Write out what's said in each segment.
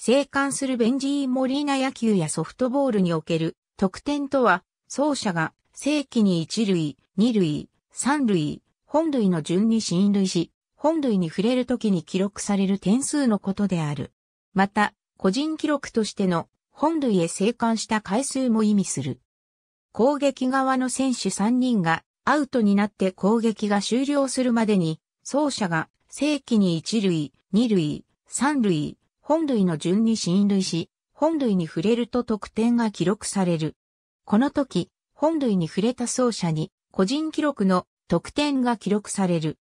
生還するベンジー・モリーナ野球やソフトボールにおける得点とは、走者が正規に一塁、二塁、三塁、本塁の順に進塁し、本塁に触れるときに記録される点数のことである。また、個人記録としての本塁へ生還した回数も意味する。攻撃側の選手3人がアウトになって攻撃が終了するまでに、走者が正規に一塁、二塁、三塁、本類の順に進類し、本類に触れると得点が記録される。この時、本類に触れた走者に、個人記録の得点が記録される。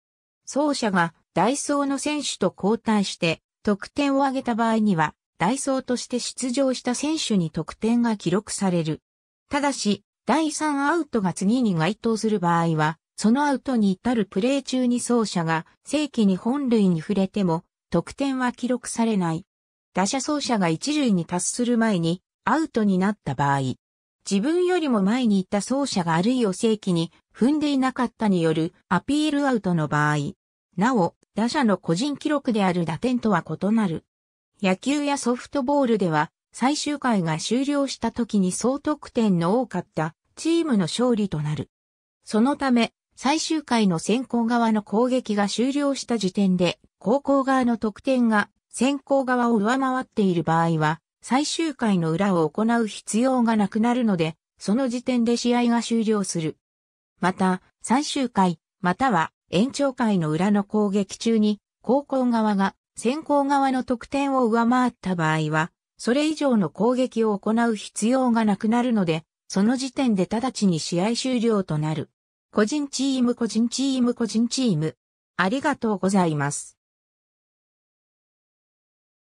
走者がダイソーの選手と交代して、得点を挙げた場合には、ダイソーとして出場した選手に得点が記録される。ただし、第3アウトが次に該当する場合は、そのアウトに至るプレー中に走者が正規に本塁に触れても、得点は記録されない。打者走者が一塁に達する前にアウトになった場合、自分よりも前に行った走者があるいを正規に踏んでいなかったによるアピールアウトの場合、なお、打者の個人記録である打点とは異なる。野球やソフトボールでは、最終回が終了した時に総得点の多かったチームの勝利となる。そのため、最終回の先行側の攻撃が終了した時点で、高校側の得点が先行側を上回っている場合は、最終回の裏を行う必要がなくなるので、その時点で試合が終了する。また、最終回、または延長回の裏の攻撃中に、後攻側が先行側の得点を上回った場合は、それ以上の攻撃を行う必要がなくなるので、その時点で直ちに試合終了となる。個人チーム個人チーム個人チーム。ありがとうございます。